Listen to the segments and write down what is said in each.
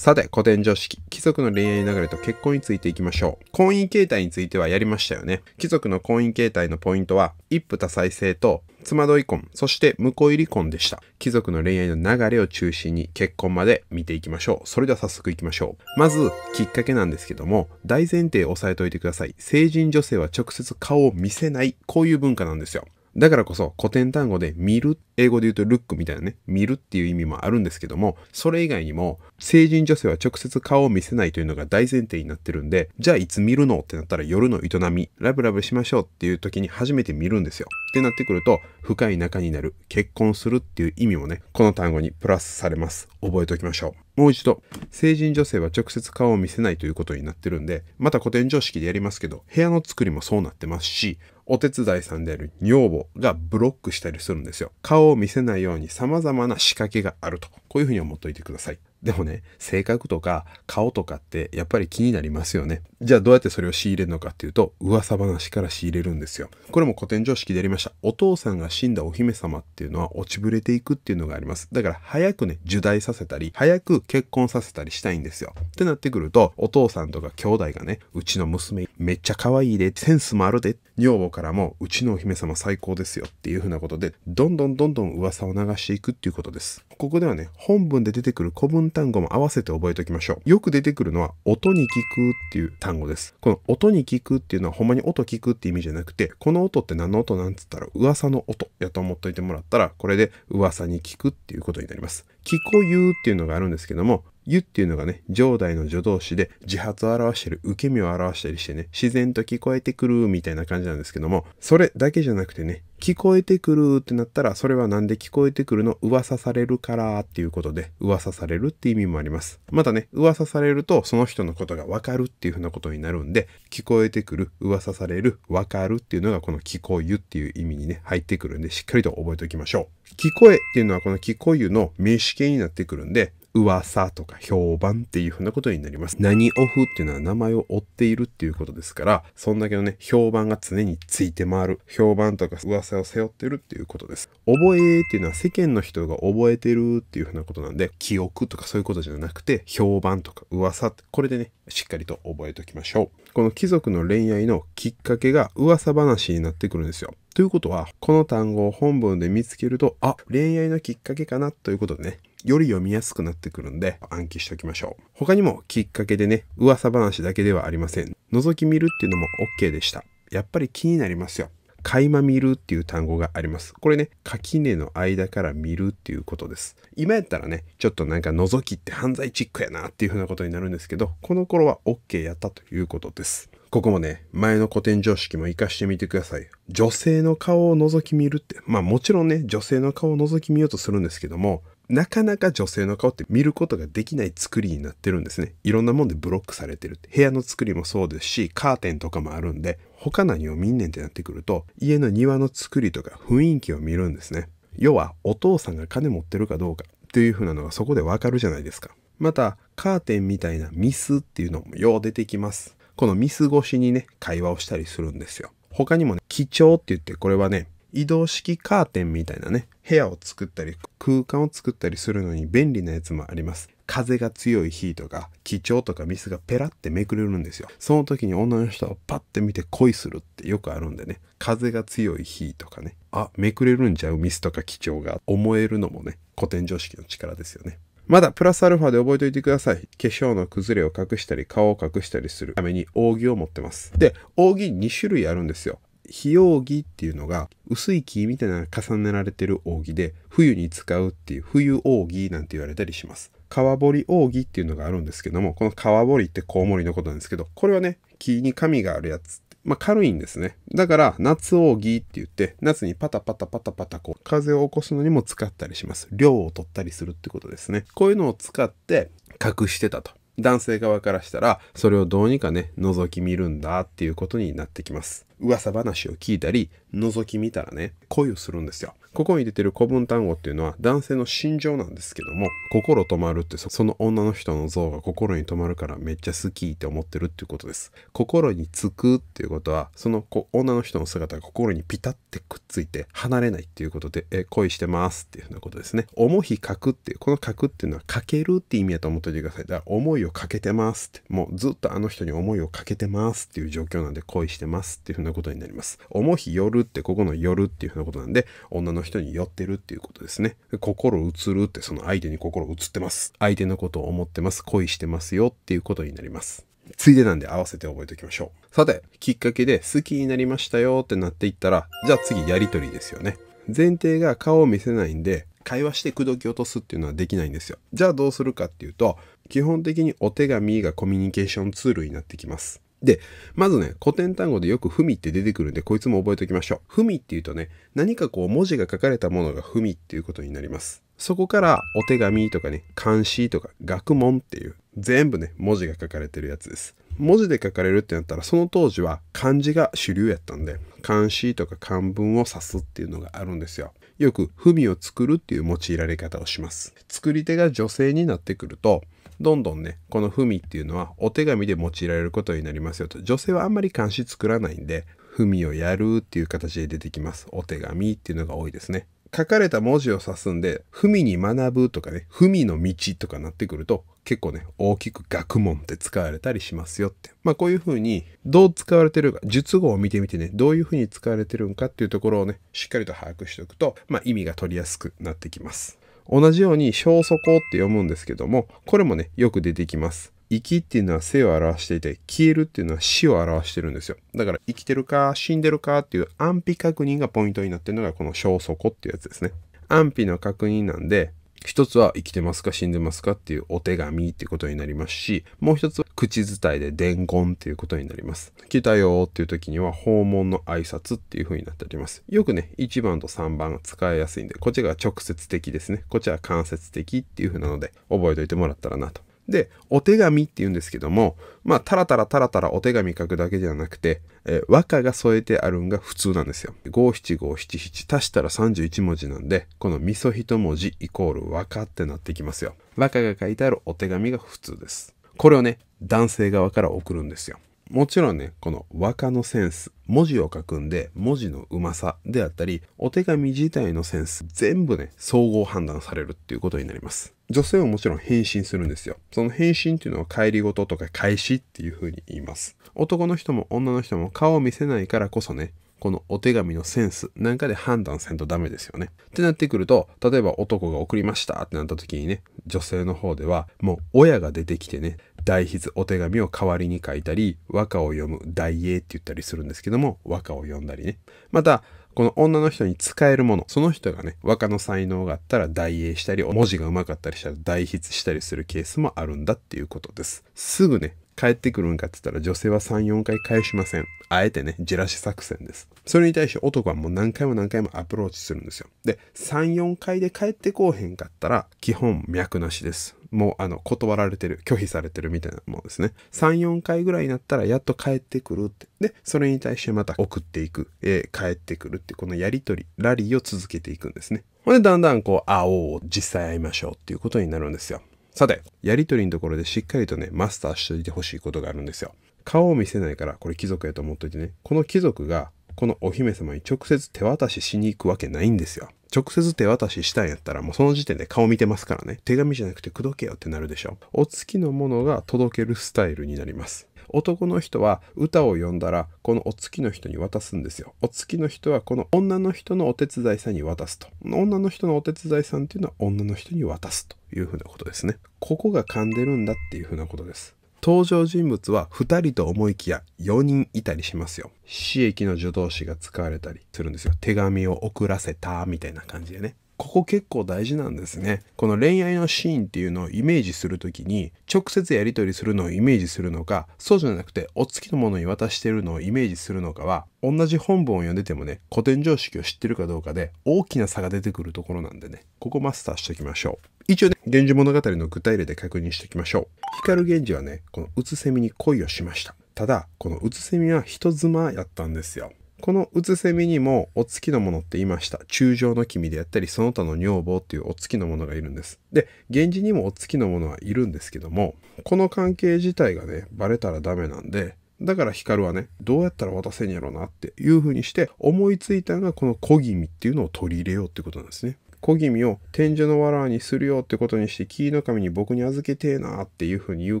さて、古典常識、貴族の恋愛流れと結婚についていきましょう。婚姻形態についてはやりましたよね。貴族の婚姻形態のポイントは、一夫多妻制と、妻どい婚、そして婿入り婚でした。貴族の恋愛の流れを中心に結婚まで見ていきましょう。それでは早速いきましょう。まず、きっかけなんですけども、大前提を押さえておいてください。成人女性は直接顔を見せない、こういう文化なんですよ。だからこそ古典単語で見る、英語で言うとルックみたいなね、見るっていう意味もあるんですけども、それ以外にも、成人女性は直接顔を見せないというのが大前提になってるんで、じゃあいつ見るのってなったら夜の営み、ラブラブしましょうっていう時に初めて見るんですよ。ってなってくると、深い仲になる、結婚するっていう意味もね、この単語にプラスされます。覚えておきましょう。もう一度、成人女性は直接顔を見せないということになってるんで、また古典常識でやりますけど、部屋の作りもそうなってますし、お手伝いさんである女房がブロックしたりするんですよ。顔を見せないように様々な仕掛けがあると。こういうふうに思っておいてください。でもね、性格とか顔とかってやっぱり気になりますよね。じゃあどうやってそれを仕入れるのかっていうと、噂話から仕入れるんですよ。これも古典常識でありました。お父さんが死んだお姫様っていうのは落ちぶれていくっていうのがあります。だから早くね、受胎させたり、早く結婚させたりしたいんですよ。ってなってくると、お父さんとか兄弟がね、うちの娘めっちゃ可愛いで、センスもあるで、女房からもうちのお姫様最高ですよっていうふうなことで、どんどんどんどん噂を流していくっていうことです。ここではね、本文で出てくる古文単語も合わせて覚えておきましょう。よく出てくるのは、音に聞くっていう単語です。この音に聞くっていうのは、ほんまに音聞くって意味じゃなくて、この音って何の音なんつったら、噂の音やと思っといてもらったら、これで噂に聞くっていうことになります。聞こゆうっていうのがあるんですけども、湯っていうのがね、上代の助動詞で自発を表してる、受け身を表したりしてね、自然と聞こえてくるみたいな感じなんですけども、それだけじゃなくてね、聞こえてくるってなったら、それはなんで聞こえてくるの噂されるからっていうことで、噂されるって意味もあります。またね、噂されると、その人のことがわかるっていうふうなことになるんで、聞こえてくる、噂される、わかるっていうのがこの聞こゆっていう意味にね、入ってくるんで、しっかりと覚えておきましょう。聞こえっていうのはこの聞こゆの名詞形になってくるんで、噂とか評判っていうふうなことになります。何オフっていうのは名前を追っているっていうことですから、そんだけのね、評判が常について回る。評判とか噂を背負ってるっていうことです。覚えっていうのは世間の人が覚えてるっていうふうなことなんで、記憶とかそういうことじゃなくて、評判とか噂って、これでね、しっかりと覚えておきましょう。この貴族の恋愛のきっかけが噂話になってくるんですよ。ということは、この単語を本文で見つけると、あ、恋愛のきっかけかなということでね、より読みやすくなってくるんで暗記しておきましょう。他にもきっかけでね、噂話だけではありません。覗き見るっていうのも OK でした。やっぱり気になりますよ。垣間見るっていう単語があります。これね、垣根の間から見るっていうことです。今やったらね、ちょっとなんか覗きって犯罪チックやなっていうふうなことになるんですけど、この頃は OK やったということです。ここもね、前の古典常識も活かしてみてください。女性の顔を覗き見るって、まあもちろんね、女性の顔を覗き見ようとするんですけども、なかなか女性の顔って見ることができない作りになってるんですね。いろんなもんでブロックされてる。部屋の作りもそうですし、カーテンとかもあるんで、他何を見んねんってなってくると、家の庭の作りとか雰囲気を見るんですね。要は、お父さんが金持ってるかどうかっていう風なのがそこでわかるじゃないですか。また、カーテンみたいなミスっていうのもよう出てきます。このミス越しにね、会話をしたりするんですよ。他にもね、貴重って言って、これはね、移動式カーテンみたいなね、部屋を作ったり、空間を作ったりするのに便利なやつもあります。風が強い日とか、貴重とかミスがペラってめくれるんですよ。その時に女の人をパッて見て恋するってよくあるんでね、風が強い日とかね、あ、めくれるんちゃうミスとか貴重が思えるのもね、古典常識の力ですよね。まだプラスアルファで覚えておいてください。化粧の崩れを隠したり、顔を隠したりするために扇を持ってます。で、扇2種類あるんですよ。非扇っていうのが薄い木みたいな重ねられてる扇で冬に使うっていう冬扇なんて言われたりします。川堀扇っていうのがあるんですけども、この川堀ってコウモリのことなんですけど、これはね、木に紙があるやつ。まあ、軽いんですね。だから、夏扇って言って、夏にパタパタパタパタこう、風を起こすのにも使ったりします。量を取ったりするってことですね。こういうのを使って隠してたと。男性側からしたらそれをどうにかね覗き見るんだっていうことになってきます噂話を聞いたり、覗き見たらね、恋をするんですよ。ここに出てる古文単語っていうのは男性の心情なんですけども、心止まるってその女の人の像が心に止まるからめっちゃ好きって思ってるっていうことです。心につくっていうことは、その女の人の姿が心にピタってくっついて離れないっていうことで、え、恋してますっていうふうなことですね。重い書くっていう、この書くっていうのはかけるって意味だと思っておいてください。だから思いをかけてますって、もうずっとあの人に思いをかけてますっていう状況なんで恋してますっていうふうななことになります。重ひ夜ってここの夜っていうふうなことなんで、女の人に寄ってるっていうことですね。心移るってその相手に心移ってます。相手のことを思ってます。恋してますよっていうことになります。ついでなんで合わせて覚えておきましょう。さて、きっかけで好きになりましたよってなっていったら、じゃあ次やりとりですよね。前提が顔を見せないんで、会話して口説き落とすっていうのはできないんですよ。じゃあどうするかっていうと、基本的にお手紙がコミュニケーションツールになってきます。で、まずね、古典単語でよく文って出てくるんで、こいつも覚えておきましょう。文っていうとね、何かこう文字が書かれたものが文っていうことになります。そこからお手紙とかね、漢詩とか学問っていう、全部ね、文字が書かれてるやつです。文字で書かれるってなったら、その当時は漢字が主流やったんで、漢詩とか漢文を指すっていうのがあるんですよ。よく文を作るっていう用いられ方をします。作り手が女性になってくると、どんどんね、この文っていうのはお手紙で用いられることになりますよと。女性はあんまり漢詩作らないんで、文をやるっていう形で出てきます。お手紙っていうのが多いですね。書かれた文字を指すんで、文に学ぶとかね、文の道とかなってくると、結構ね、大きく学問って使われたりしますよって。まあこういうふうに、どう使われてるか、術語を見てみてね、どういうふうに使われてるんかっていうところをね、しっかりと把握しておくと、まあ意味が取りやすくなってきます。同じように小底って読むんですけども、これもね、よく出てきます。生きっていうのは生を表していて、消えるっていうのは死を表してるんですよ。だから生きてるか死んでるかっていう安否確認がポイントになってるのがこの小底っていうやつですね。安否の確認なんで、一つは生きてますか死んでますかっていうお手紙っていうことになりますし、もう一つは口伝えで伝言っていうことになります。来たよっていう時には訪問の挨拶っていう風になっております。よくね、1番と3番が使いやすいんで、こっちが直接的ですね。こっちは間接的っていう風なので、覚えておいてもらったらなとで、お手紙って言うんですけども、まあ、たらたらたらたらお手紙書くだけじゃなくて、えー、和歌が添えてあるんが普通なんですよ。五七五七七足したら31文字なんで、この味噌一文字イコール和歌ってなってきますよ。和歌が書いてあるお手紙が普通です。これをね、男性側から送るんですよ。もちろんね、この和歌のセンス、文字を書くんで、文字のうまさであったり、お手紙自体のセンス、全部ね、総合判断されるっていうことになります。女性はもちろん返信するんですよ。その返信っていうのは帰りごととか返しっていうふうに言います。男の人も女の人も顔を見せないからこそね、このお手紙のセンスなんかで判断せんとダメですよね。ってなってくると、例えば男が送りましたってなった時にね、女性の方ではもう親が出てきてね、代筆お手紙を代わりに書いたり、和歌を読む代英って言ったりするんですけども、和歌を読んだりね。また、この女の人に使えるもの、その人がね、和歌の才能があったら代英したり、文字が上手かったりしたら代筆したりするケースもあるんだっていうことです。すぐね、返ってくるんかって言ったら女性は3、4回返しません。あえてね、じらし作戦です。それに対して男はもう何回も何回もアプローチするんですよ。で、3、4回で返ってこうへんかったら、基本脈なしです。もうあの断られてる拒否されてるみたいなものですね34回ぐらいになったらやっと帰ってくるってでそれに対してまた送っていく、えー、帰ってくるってこのやり取りラリーを続けていくんですねほんでだんだんこう会おう実際会いましょうっていうことになるんですよさて、やりとりのところでしっかりとね、マスターしといてほしいことがあるんですよ。顔を見せないから、これ貴族やと思っといてね、この貴族が、このお姫様に直接手渡ししに行くわけないんですよ。直接手渡ししたんやったらもうその時点で顔見てますからね。手紙じゃなくて口説けよってなるでしょ。お付きのものが届けるスタイルになります。男の人は歌を読んだらこのお月の人に渡すんですよお月の人はこの女の人のお手伝いさんに渡すと女の人のお手伝いさんっていうのは女の人に渡すというふうなことですねここが噛んでるんだっていうふうなことです登場人物は2人と思いきや4人いたりしますよ。私益の助動詞が使われたりするんですよ。手紙を送らせたみたいな感じでね。ここ結構大事なんですね。この恋愛のシーンっていうのをイメージするときに、直接やり取りするのをイメージするのか、そうじゃなくて、お付きのものに渡してるのをイメージするのかは、同じ本文を読んでてもね、古典常識を知ってるかどうかで、大きな差が出てくるところなんでね、ここマスターしておきましょう。一応ね、源氏物語の具体例で確認しておきましょう。光源氏はね、このうつせみに恋をしました。ただ、このうつせみは人妻やったんですよ。このうつせみにもお月のものって言いました。中将の君であったり、その他の女房っていうお月のものがいるんです。で、源氏にもお月のものはいるんですけども、この関係自体がね、バレたらダメなんで、だから光はね、どうやったら渡せんやろうなっていう風にして思いついたのがこの小気味っていうのを取り入れようってことなんですね。小気味を天井のわらわにするよってことにして、木の神に僕に預けてえなっていう風に言う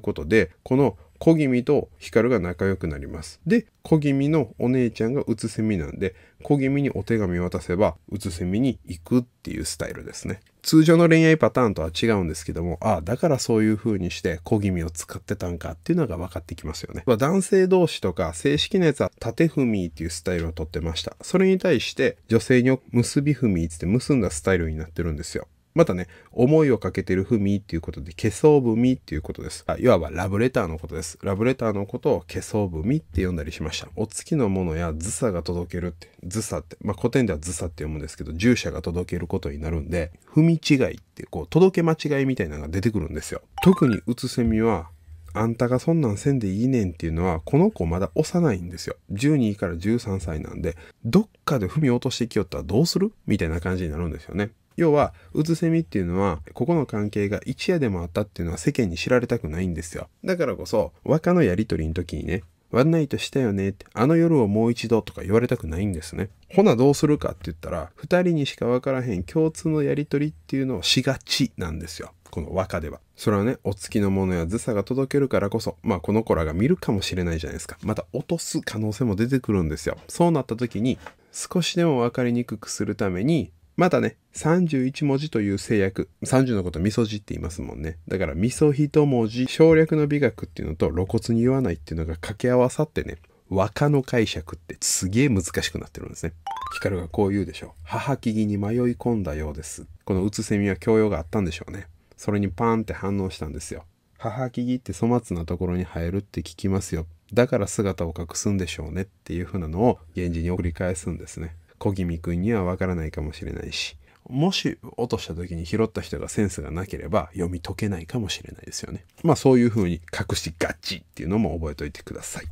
ことで、この小気味と光が仲良くなります。で、小気味のお姉ちゃんがうつせみなんで、小気味にお手紙渡せば、うつせみに行くっていうスタイルですね。通常の恋愛パターンとは違うんですけども、ああ、だからそういう風にして小気味を使ってたんかっていうのが分かってきますよね。男性同士とか正式なやつは縦踏みっていうスタイルをとってました。それに対して女性に結び踏みつって結んだスタイルになってるんですよ。またね、思いをかけてる文っていうことで、化粧文っていうことです。いわばラブレターのことです。ラブレターのことを化粧文って呼んだりしました。お月のものやずさが届けるって、ずさって、まあ古典ではずさって読むんですけど、従者が届けることになるんで、踏み違いって、こう、届け間違いみたいなのが出てくるんですよ。特にうつせみは、あんたがそんなんせんでいいねんっていうのは、この子まだ幼いんですよ。12から13歳なんで、どっかで踏み落としてきよったらどうするみたいな感じになるんですよね。要は、うつせみっていうのは、ここの関係が一夜でもあったっていうのは世間に知られたくないんですよ。だからこそ、和歌のやりとりの時にね、ワンナイトしたよねって、あの夜をもう一度とか言われたくないんですね。ほなどうするかって言ったら、二人にしかわからへん共通のやりとりっていうのをしがちなんですよ。この和歌では。それはね、お月のものやずさが届けるからこそ、まあこの子らが見るかもしれないじゃないですか。また落とす可能性も出てくるんですよ。そうなった時に、少しでも分かりにくくするためにまたね、31文字という制約。30のことみそじって言いますもんね。だから、みそ一文字、省略の美学っていうのと露骨に言わないっていうのが掛け合わさってね、和歌の解釈ってすげえ難しくなってるんですね。ヒカルがこう言うでしょう。母木々に迷い込んだようです。このうつせみは教養があったんでしょうね。それにパーンって反応したんですよ。母木々って粗末なところに生えるって聞きますよ。だから姿を隠すんでしょうねっていう風なのを源氏に送り返すんですね。小気味くんにはわからないかもしれないし、もし落とした時に拾った人がセンスがなければ読み解けないかもしれないですよね。まあそういう風に隠しガチっていうのも覚えておいてください。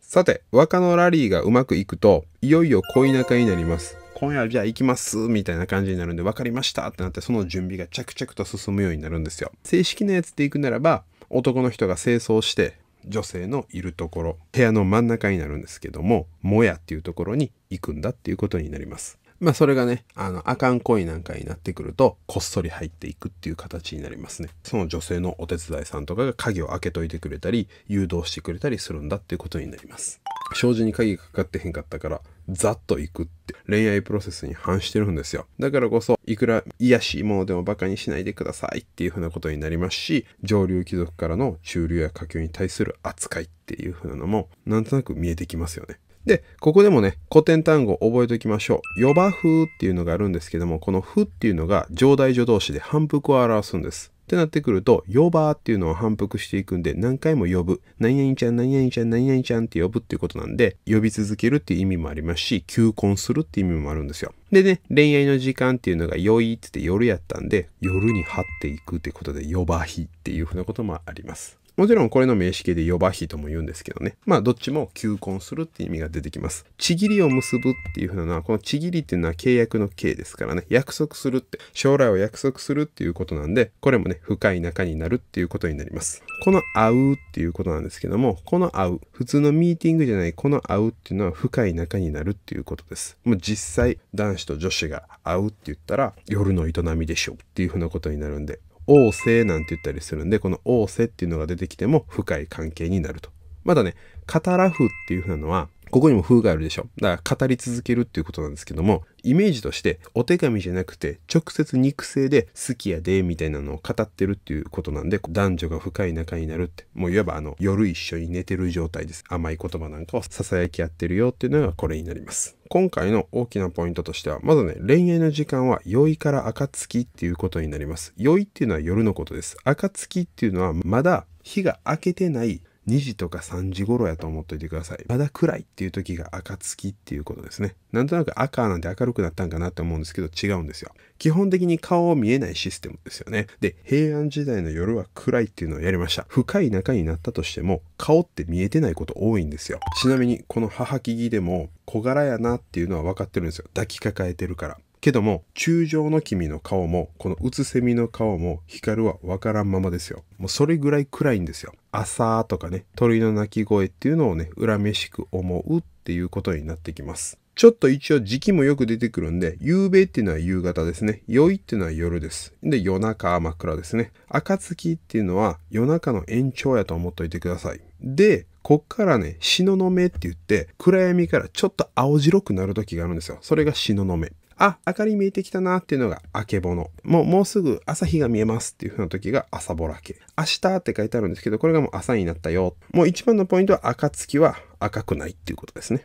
さて、若のラリーがうまくいくと、いよいよ恋仲になります。今夜じゃあ行きますみたいな感じになるんで分かりましたってなってその準備が着々と進むようになるんですよ。正式なやつで行くならば、男の人が清掃して女性のいるところ部屋の真ん中になるんですけどももやっていうところに行くんだっていうことになりますまあそれがね、あの、あかん恋なんかになってくると、こっそり入っていくっていう形になりますね。その女性のお手伝いさんとかが鍵を開けといてくれたり、誘導してくれたりするんだっていうことになります。障子に鍵がかかってへんかったから、ざっと行くって恋愛プロセスに反してるんですよ。だからこそ、いくら癒しいものでもバカにしないでくださいっていうふうなことになりますし、上流貴族からの中流や下級に対する扱いっていうふうなのも、なんとなく見えてきますよね。で、ここでもね、古典単語覚えておきましょう。ヨバ風っていうのがあるんですけども、この風っていうのが上代助動詞で反復を表すんです。ってなってくると、呼ばーっていうのを反復していくんで、何回も呼ぶ。何々ちゃん、何々ちゃん、何々ちゃんって呼ぶっていうことなんで、呼び続けるっていう意味もありますし、求婚するっていう意味もあるんですよ。でね、恋愛の時間っていうのが酔いって言って夜やったんで、夜に張っていくってことで、呼ばひっていうふうなこともあります。もちろんこれの名詞形で呼ばひとも言うんですけどね。まあどっちも求婚するっていう意味が出てきます。ちぎりを結ぶっていうふうなのは、このちぎりっていうのは契約の形ですからね。約束するって、将来を約束するっていうことなんで、これもね、深い仲になるっていうことになります。この会うっていうことなんですけども、この会う、普通のミーティングじゃないこの会うっていうのは深い仲になるっていうことです。もう実際男子と女子が会うって言ったら夜の営みでしょっていうふうなことになるんで、王政なんて言ったりするんで、この王政っていうのが出てきても深い関係になると。まだね、語らふっていう風なのは、ここにも風があるでしょ。だから語り続けるっていうことなんですけども、イメージとしてお手紙じゃなくて直接肉声で好きやでみたいなのを語ってるっていうことなんで、男女が深い仲になるって、もういわばあの夜一緒に寝てる状態です。甘い言葉なんかを囁き合ってるよっていうのがこれになります。今回の大きなポイントとしては、まずね、恋愛の時間は酔いから暁っていうことになります。いっていうのは夜のことです。暁っていうのはまだ日が明けてない2時とか3時頃やと思っといてください。まだ暗いっていう時が暁っていうことですね。なんとなく赤なんて明るくなったんかなって思うんですけど違うんですよ。基本的に顔を見えないシステムですよね。で、平安時代の夜は暗いっていうのをやりました。深い中になったとしても顔って見えてないこと多いんですよ。ちなみにこの母木木でも小柄やなっていうのは分かってるんですよ。抱きかかえてるから。けども、中将の君の顔も、このうつせみの顔も、光は分からんままですよ。もうそれぐらい暗いんですよ。朝とかね、鳥の鳴き声っていうのをね、恨めしく思うっていうことになってきます。ちょっと一応時期もよく出てくるんで、夕べっていうのは夕方ですね。いっていうのは夜です。で、夜中真っ暗ですね。暁っていうのは夜中の延長やと思っといてください。で、こっからね、ののめって言って、暗闇からちょっと青白くなる時があるんですよ。それがののめ。あ、明かり見えてきたなっていうのがあけぼの。もう、もうすぐ朝日が見えますっていう風な時が朝ぼらけ。明日って書いてあるんですけど、これがもう朝になったよ。もう一番のポイントは、暁は赤くないっていうことですね。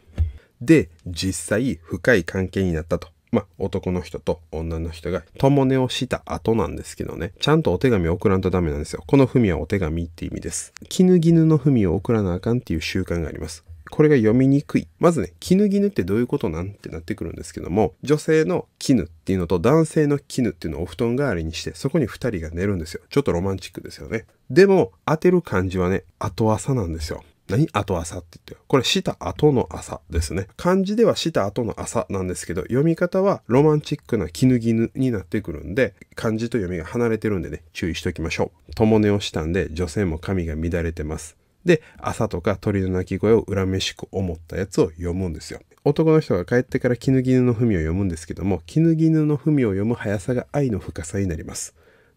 で、実際、深い関係になったと。まあ、男の人と女の人が共寝をした後なんですけどね、ちゃんとお手紙送らんとダメなんですよ。この文はお手紙って意味です。絹絹の文を送らなあかんっていう習慣があります。これが読みにくい。まずね、絹絹ってどういうことなんってなってくるんですけども、女性の絹っていうのと男性の絹っていうのをお布団代わりにして、そこに2人が寝るんですよ。ちょっとロマンチックですよね。でも、当てる感じはね、後朝なんですよ。何後朝って言ってよ。これ、した後の朝ですね。漢字ではした後の朝なんですけど、読み方はロマンチックな絹絹になってくるんで、漢字と読みが離れてるんでね、注意しておきましょう。共寝をしたんで、女性も髪が乱れてます。で、朝とか鳥の鳴き声を恨めしく思ったやつを読むんですよ。男の人が帰ってから絹絹の文を読むんですけども、絹絹の文を読む速さが愛の深さになります。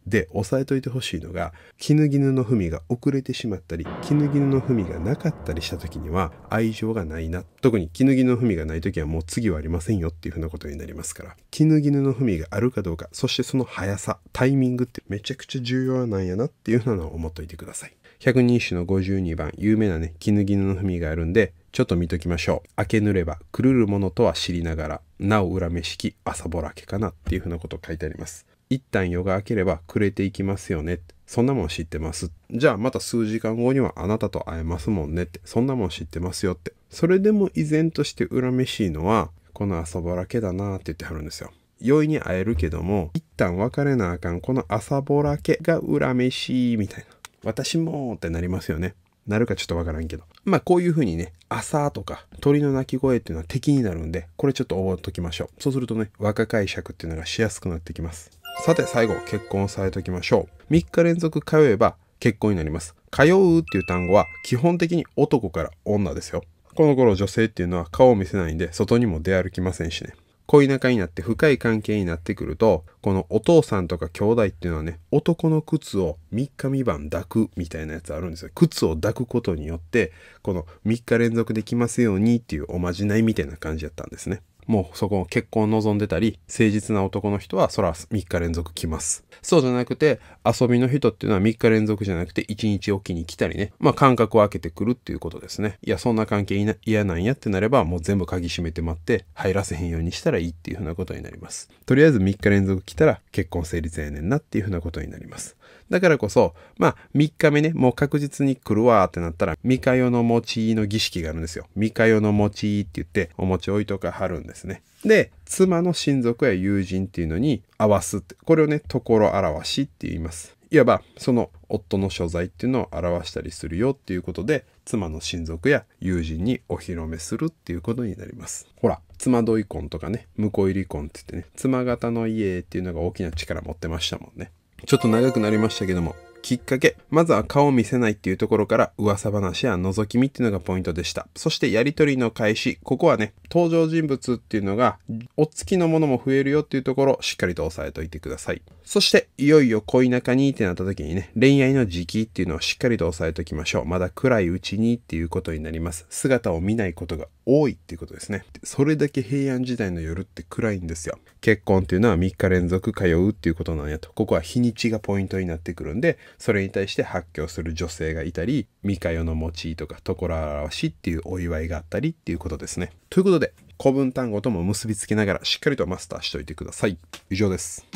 で押さえといてほしいのが絹絹の文が遅れてしまったり絹絹の文がなかったりした時には愛情がないな特に絹絹の文がない時はもう次はありませんよっていうふうなことになりますから絹絹の文があるかどうかそしてその速さタイミングってめちゃくちゃ重要なんやなっていうふうなのを思っといてください。百人一首の52番有名なね絹絹の文があるんでちょっと見ときましょう。明けぬれば狂るものとは知りながら、なお恨めしき朝ぼらけかなっていうふうなことを書いてあります。一旦夜が明ければ暮れていきますよね。そんなもん知ってます。じゃあまた数時間後にはあなたと会えますもんねって。そんなもん知ってますよって。それでも依然として恨めしいのは、この朝ぼらけだなって言ってはるんですよ。容易に会えるけども、一旦別れなあかん。この朝ぼらけが恨めしいみたいな。私もってなりますよね。なるかちょっとわからんけど。まあこういう風にね、朝とか鳥の鳴き声っていうのは敵になるんで、これちょっと覚えときましょう。そうするとね、若解釈っていうのがしやすくなってきます。さて最後、結婚をされておきましょう。3日連続通えば結婚になります。通うっていう単語は基本的に男から女ですよ。この頃女性っていうのは顔を見せないんで外にも出歩きませんしね。恋仲になって深い関係になってくると、このお父さんとか兄弟っていうのはね、男の靴を3日3晩抱くみたいなやつあるんですよ。靴を抱くことによって、この3日連続できますようにっていうおまじないみたいな感じだったんですね。もうそこ結婚を望んでたり、誠実な男の人はそら3日連続来ます。そうじゃなくて、遊びの人っていうのは3日連続じゃなくて1日おきに来たりね、まあ間隔を空けてくるっていうことですね。いや、そんな関係嫌なんやってなれば、もう全部鍵閉めて待って入らせへんようにしたらいいっていうふうなことになります。とりあえず3日連続来たら結婚成立やねんなっていうふうなことになります。だからこそ、まあ、3日目ね、もう確実に来るわーってなったら、三日用の餅の儀式があるんですよ。三日用の餅って言って、お餅置いとか貼るんです。ですね。で、妻の親族や友人っていうのに合わすって、これをね、ところ表しって言います。いわば、その夫の所在っていうのを表したりするよっていうことで、妻の親族や友人にお披露目するっていうことになります。ほら、妻どい婚とかね、婿入り婚って言ってね、妻方の家っていうのが大きな力持ってましたもんね。ちょっと長くなりましたけども、きっかけ。まずは顔を見せないっていうところから噂話や覗き見っていうのがポイントでした。そしてやりとりの開始。ここはね、登場人物っていうのが、お付きのものも増えるよっていうところ、しっかりと押さえておいてください。そして、いよいよ恋仲にってなった時にね、恋愛の時期っていうのをしっかりと押さえておきましょう。まだ暗いうちにっていうことになります。姿を見ないことが多いっていうことですね。それだけ平安時代の夜って暗いんですよ。結婚っていうのは3日連続通うっていうことなんやと。ここは日にちがポイントになってくるんで、それに対して発狂する女性がいたり、三日夜の餅とか、所表しっていうお祝いがあったりっていうことですね。ということで、古文単語とも結びつけながらしっかりとマスターしておいてください。以上です。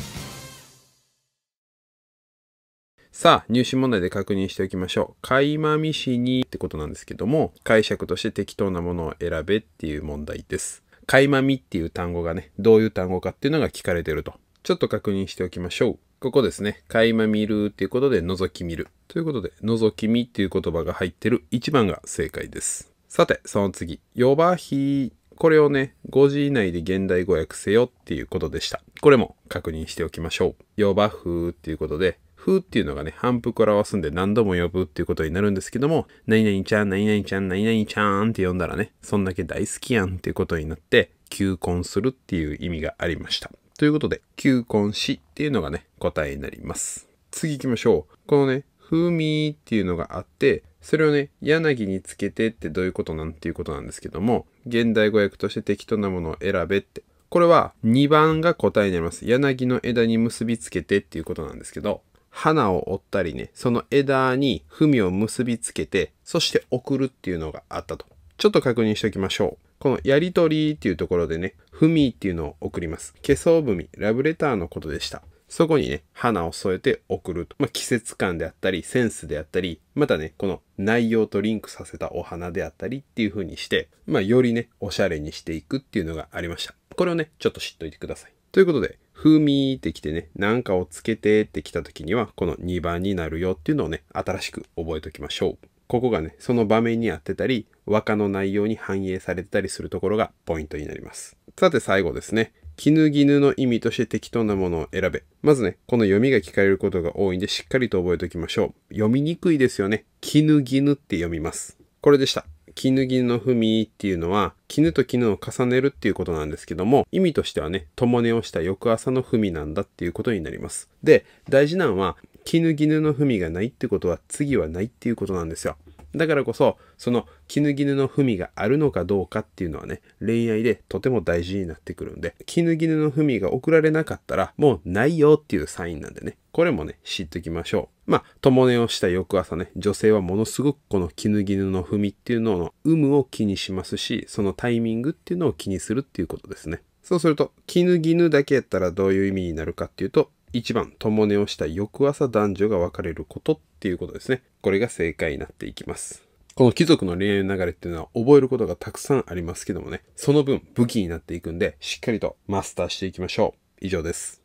さあ、入試問題で確認しておきましょう。垣間見しにってことなんですけども、解釈として適当なものを選べっていう問題です。垣間見っていう単語がね、どういう単語かっていうのが聞かれてると。ちょっと確認しておきましょう。ここですね。垣間見るっていうことで、覗き見る。ということで、覗き見っていう言葉が入ってる1番が正解です。さて、その次、ヨバヒこれをね、5時以内で現代語訳せよっていうことでした。これも確認しておきましょう。ヨバフーっていうことで、フーっていうのがね、反復を表すんで何度も呼ぶっていうことになるんですけども、何々ちゃん、何々ちゃん、何々ちゃんって呼んだらね、そんだけ大好きやんっていうことになって、求婚するっていう意味がありました。ということで、求婚しっていうのがね、答えになります。次行きましょう。このね、ミーっていうのがあって、それをね、柳につけてってどういうことなんっていうことなんですけども、現代語訳として適当なものを選べって。これは2番が答えになります。柳の枝に結びつけてっていうことなんですけど、花を折ったりね、その枝に文を結びつけて、そして送るっていうのがあったと。ちょっと確認しておきましょう。このやりとりっていうところでね、文っていうのを送ります。化粧文、ラブレターのことでした。そこにね、花を添えて送ると。まあ、季節感であったり、センスであったり、またね、この内容とリンクさせたお花であったりっていう風にして、まあ、よりね、おしゃれにしていくっていうのがありました。これをね、ちょっと知っといてください。ということで、風味ってきてね、なんかをつけてってきた時には、この2番になるよっていうのをね、新しく覚えておきましょう。ここがね、その場面に合ってたり、和歌の内容に反映されてたりするところがポイントになります。さて最後ですね。絹絹の意味として適当なものを選べ。まずね、この読みが聞かれることが多いんでしっかりと覚えておきましょう。読みにくいですよね。絹絹って読みます。これでした。絹絹の文っていうのは、絹と絹を重ねるっていうことなんですけども、意味としてはね、共寝をした翌朝の文なんだっていうことになります。で、大事なのは、絹絹の文がないってことは次はないっていうことなんですよ。だからこそ、その絹絹の文があるのかどうかっていうのはね、恋愛でとても大事になってくるんで、絹絹の文が送られなかったら、もうないよっていうサインなんでね、これもね、知っておきましょう。まあ、共寝をした翌朝ね、女性はものすごくこの絹絹の文っていうのの有無を気にしますし、そのタイミングっていうのを気にするっていうことですね。そうすると、絹絹だけやったらどういう意味になるかっていうと、1番、共寝をした翌朝男女が別れることっていうことですね。これが正解になっていきます。この貴族の恋愛の流れっていうのは覚えることがたくさんありますけどもね、その分武器になっていくんで、しっかりとマスターしていきましょう。以上です。